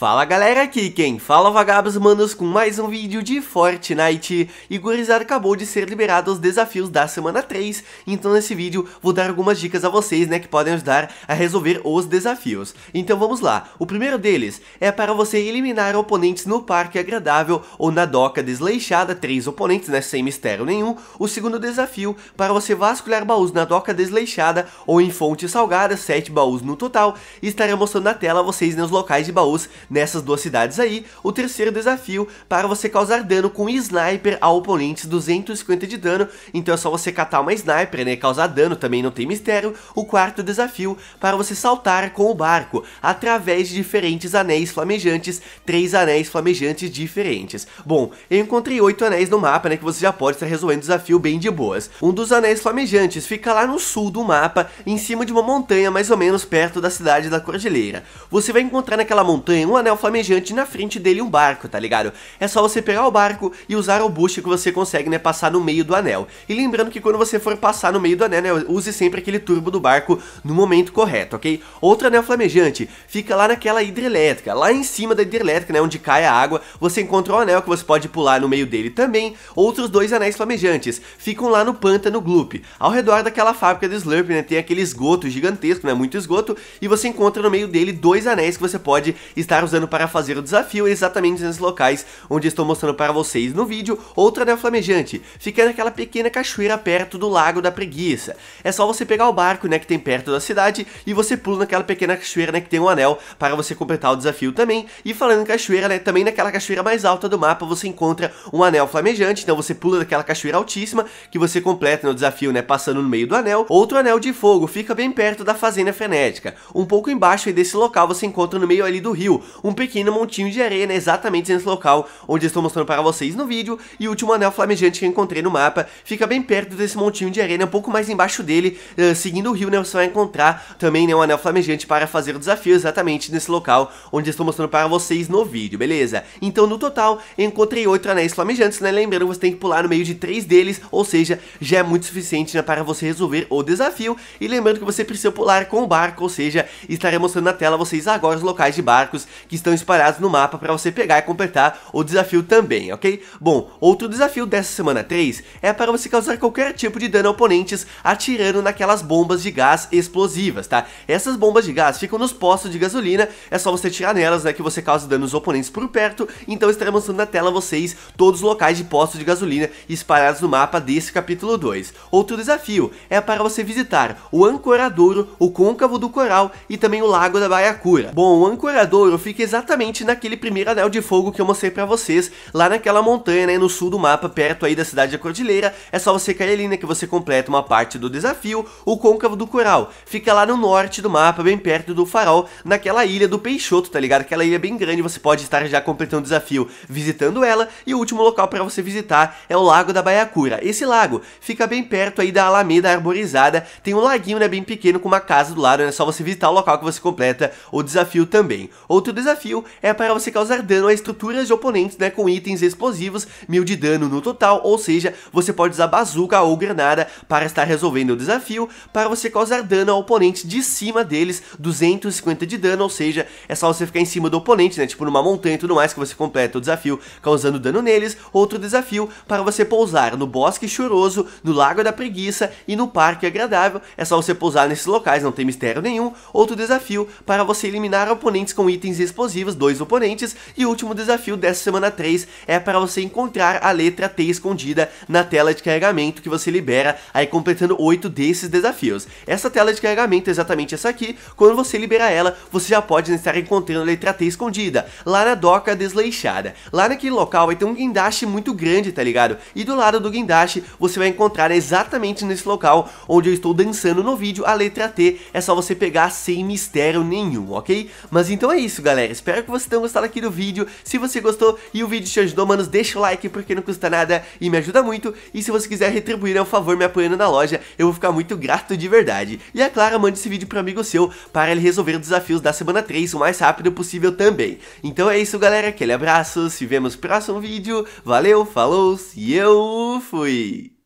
Fala galera, aqui quem fala é vagabos manos com mais um vídeo de Fortnite E gurizada, acabou de ser liberado os desafios da semana 3 Então nesse vídeo vou dar algumas dicas a vocês, né, que podem ajudar a resolver os desafios Então vamos lá, o primeiro deles é para você eliminar oponentes no parque agradável ou na doca desleixada Três oponentes, né, sem mistério nenhum O segundo desafio, para você vasculhar baús na doca desleixada ou em fonte salgada, 7 baús no total e Estarei mostrando na tela a vocês né, os locais de baús nessas duas cidades aí, o terceiro desafio para você causar dano com sniper ao oponente 250 de dano, então é só você catar uma sniper, né, causar dano também não tem mistério. O quarto desafio para você saltar com o barco através de diferentes anéis flamejantes, três anéis flamejantes diferentes. Bom, eu encontrei oito anéis no mapa, né, que você já pode estar resolvendo o desafio bem de boas. Um dos anéis flamejantes fica lá no sul do mapa, em cima de uma montanha mais ou menos perto da cidade da Cordilheira. Você vai encontrar naquela montanha um anel flamejante na frente dele um barco, tá ligado? É só você pegar o barco e usar o boost que você consegue, né, passar no meio do anel. E lembrando que quando você for passar no meio do anel, né, use sempre aquele turbo do barco no momento correto, ok? Outro anel flamejante fica lá naquela hidrelétrica, lá em cima da hidrelétrica, né, onde cai a água, você encontra um anel que você pode pular no meio dele também. Outros dois anéis flamejantes ficam lá no pântano Gloop, ao redor daquela fábrica do Slurp, né, tem aquele esgoto gigantesco, né, muito esgoto, e você encontra no meio dele dois anéis que você pode estar usando usando para fazer o desafio exatamente nesses locais onde estou mostrando para vocês no vídeo. Outra anel flamejante fica naquela pequena cachoeira perto do Lago da Preguiça. É só você pegar o barco né, que tem perto da cidade e você pula naquela pequena cachoeira né, que tem um anel para você completar o desafio também. E falando em cachoeira, né, também naquela cachoeira mais alta do mapa você encontra um anel flamejante, então você pula daquela cachoeira altíssima que você completa no né, desafio, né, passando no meio do anel. Outro anel de fogo fica bem perto da Fazenda Frenética. Um pouco embaixo desse local você encontra no meio ali do rio, um pequeno montinho de areia, né, exatamente nesse local onde estou mostrando para vocês no vídeo, e o último anel flamejante que eu encontrei no mapa fica bem perto desse montinho de areia, né, um pouco mais embaixo dele, uh, seguindo o rio, né, você vai encontrar também, né, um anel flamejante para fazer o desafio exatamente nesse local onde estou mostrando para vocês no vídeo, beleza? Então, no total, encontrei oito anéis flamejantes, né, lembrando que você tem que pular no meio de três deles, ou seja, já é muito suficiente, né, para você resolver o desafio, e lembrando que você precisa pular com o barco, ou seja, estarei mostrando na tela vocês agora os locais de barcos que estão espalhados no mapa para você pegar e completar o desafio também, ok? Bom, outro desafio dessa semana 3 é para você causar qualquer tipo de dano a oponentes atirando naquelas bombas de gás explosivas, tá? Essas bombas de gás ficam nos postos de gasolina, é só você tirar nelas, né, que você causa dano aos oponentes por perto, então estarei mostrando na tela vocês todos os locais de postos de gasolina espalhados no mapa desse capítulo 2. Outro desafio é para você visitar o Ancoradouro, o Côncavo do Coral e também o Lago da Baiacura. Bom, o Ancoradouro fica fica exatamente naquele primeiro anel de fogo que eu mostrei pra vocês, lá naquela montanha, né, no sul do mapa, perto aí da cidade da cordilheira, é só você cair ali, né, que você completa uma parte do desafio, o côncavo do coral, fica lá no norte do mapa, bem perto do farol, naquela ilha do Peixoto, tá ligado? Aquela ilha bem grande, você pode estar já completando o desafio visitando ela, e o último local pra você visitar é o Lago da Baiacura. Esse lago fica bem perto aí da Alameda Arborizada, tem um laguinho, né, bem pequeno com uma casa do lado, né? é só você visitar o local que você completa o desafio também. Outro desafio desafio é para você causar dano a estruturas de oponentes né, com itens explosivos, mil de dano no total, ou seja, você pode usar bazuca ou granada para estar resolvendo o desafio, para você causar dano ao oponente de cima deles, 250 de dano, ou seja, é só você ficar em cima do oponente, né, tipo numa montanha e tudo mais, que você completa o desafio causando dano neles, outro desafio para você pousar no Bosque choroso, no Lago da Preguiça e no Parque Agradável, é só você pousar nesses locais, não tem mistério nenhum, outro desafio para você eliminar oponentes com itens explosivos, dois oponentes, e o último desafio dessa semana 3 é para você encontrar a letra T escondida na tela de carregamento que você libera, aí completando oito desses desafios. Essa tela de carregamento é exatamente essa aqui, quando você libera ela, você já pode estar encontrando a letra T escondida, lá na doca desleixada. Lá naquele local vai ter um guindaste muito grande, tá ligado? E do lado do guindaste, você vai encontrar exatamente nesse local onde eu estou dançando no vídeo a letra T, é só você pegar sem mistério nenhum, ok? Mas então é isso, galera galera, espero que vocês tenham gostado aqui do vídeo. Se você gostou e o vídeo te ajudou, manos, deixa o like porque não custa nada e me ajuda muito. E se você quiser retribuir, é né, um favor me apoiando na loja, eu vou ficar muito grato de verdade. E é claro, mande esse vídeo para amigo seu para ele resolver os desafios da semana 3 o mais rápido possível também. Então é isso, galera, aquele abraço, se vemos no próximo vídeo. Valeu, falou e eu fui!